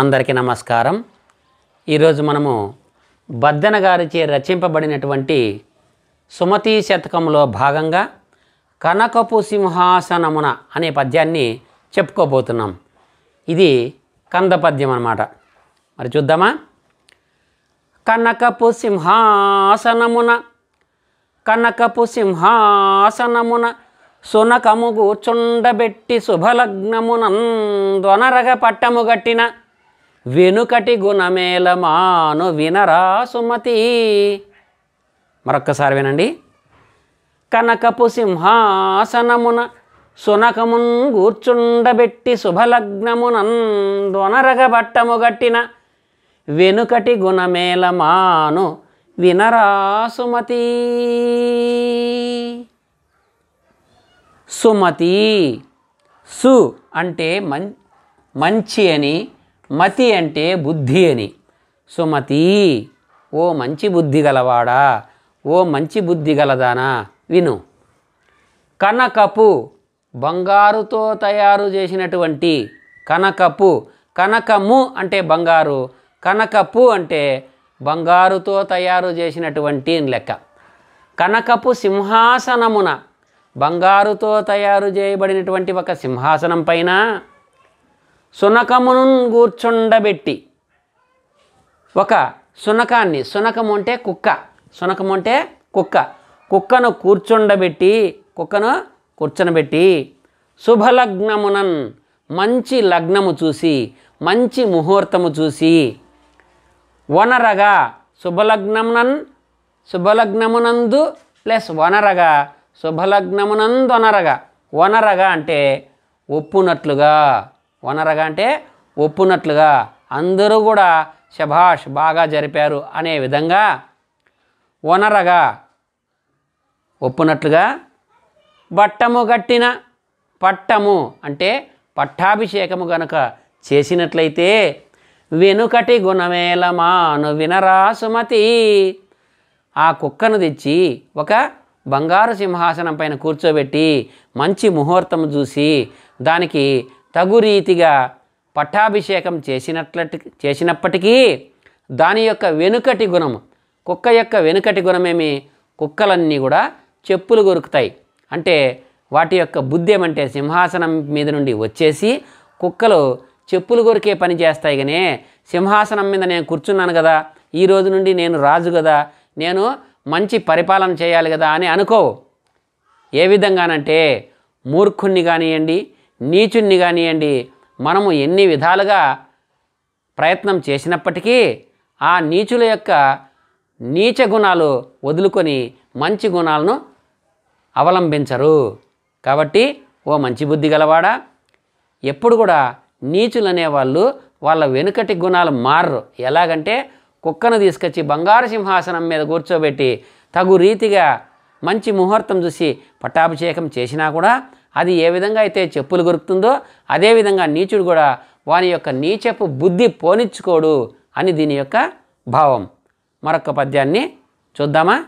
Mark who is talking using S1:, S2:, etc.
S1: అందరికీ నమస్కారం ఈరోజు మనము బద్దెన గారిచే రచింపబడినటువంటి సుమతి శతకంలో భాగంగా కనకపు సింహాసనమున అనే పద్యాన్ని చెప్పుకోబోతున్నాం ఇది కంద పద్యం అన్నమాట మరి చూద్దామా కనకపు సింహాసనమున కనకపు సింహాసనమున సునకము కూర్చుండబెట్టి శుభలగ్నమునందొనరగ పట్టము గట్టిన వెనుకటి గుణమేల మాను వినరా సుమతి మరొక్కసారి వినండి కనకపు సింహాసనమున సునకమున్ గూర్చుండబెట్టి శుభలగ్నమునన్ బట్టము గట్టిన వెనుకటి గుణమేల మాను వినరా సుమతి సుమతి సు అంటే మం మంచి అని మతి అంటే బుద్ధి అని సుమతి ఓ మంచి బుద్ధి గలవాడా ఓ మంచి బుద్ధి గలదానా విను కనకపు బంగారుతో తయారు చేసినటువంటి కనకపు కనకము అంటే బంగారు కనకపు అంటే బంగారుతో తయారు చేసినటువంటి లెక్క కనకపు సింహాసనమున బంగారుతో తయారు చేయబడినటువంటి ఒక సింహాసనం పైన సునకమును కూర్చుండబెట్టి ఒక సునకాన్ని సునకము అంటే కుక్క సునకము అంటే కుక్క కుక్కను కూర్చుండబెట్టి కుక్కను కూర్చునబెట్టి శుభలగ్నమునన్ మంచి లగ్నము చూసి మంచి ముహూర్తము చూసి వనరగా శుభలగ్నమునన్ శుభలగ్నమునందు ప్లస్ వనరగా శుభలగ్నమునందు వనరగా వనరగా అంటే ఒప్పునట్లుగా వనరగా అంటే ఒప్పునట్లుగా అందరూ కూడా శభాష్ బాగా జరిపారు అనే విధంగా వనరగా ఒప్పునట్లుగా బట్టము గట్టిన పట్టము అంటే పట్టాభిషేకము గనక చేసినట్లయితే వెనుకటి గుణమేలమాను వినరా సుమతి ఆ కుక్కను తెచ్చి ఒక బంగారు సింహాసనం పైన కూర్చోబెట్టి మంచి ముహూర్తం చూసి దానికి తగు రీతిగా పట్టాభిషేకం చేసినట్లటి చేసినప్పటికీ దాని యొక్క వెనుకటి గుణం కుక్క యొక్క వెనుకటి గుణమేమి కుక్కలన్నీ కూడా చెప్పులు కొరుకుతాయి అంటే వాటి యొక్క బుద్ధి ఏమంటే సింహాసనం మీద నుండి వచ్చేసి కుక్కలు చెప్పులు కొరికే పని చేస్తాయి కానీ సింహాసనం మీద నేను కూర్చున్నాను కదా ఈ రోజు నుండి నేను రాజు కదా నేను మంచి పరిపాలన చేయాలి కదా అని అనుకోవు ఏ విధంగానంటే మూర్ఖుణ్ణి కానివ్వండి నీచుణ్ణి కానివ్వండి మనము ఎన్ని విధాలుగా ప్రయత్నం చేసినప్పటికీ ఆ నీచుల యొక్క నీచ గుణాలు వదులుకొని మంచి గుణాలను అవలంబించరు కాబట్టి ఓ మంచి బుద్ధి గలవాడా ఎప్పుడు కూడా నీచులు అనేవాళ్ళు వాళ్ళ వెనుకటి గుణాలు మారరు ఎలాగంటే కుక్కను తీసుకొచ్చి బంగారు సింహాసనం మీద కూర్చోబెట్టి తగు రీతిగా మంచి ముహూర్తం చూసి పట్టాభిషేకం చేసినా కూడా అది ఏ విధంగా అయితే చెప్పులు గురుకుతుందో అదేవిధంగా నీచుడు కూడా వాని యొక్క నీచపు బుద్ధి పోనిచ్చుకోడు అని దీని యొక్క భావం మరొక పద్యాన్ని చూద్దామా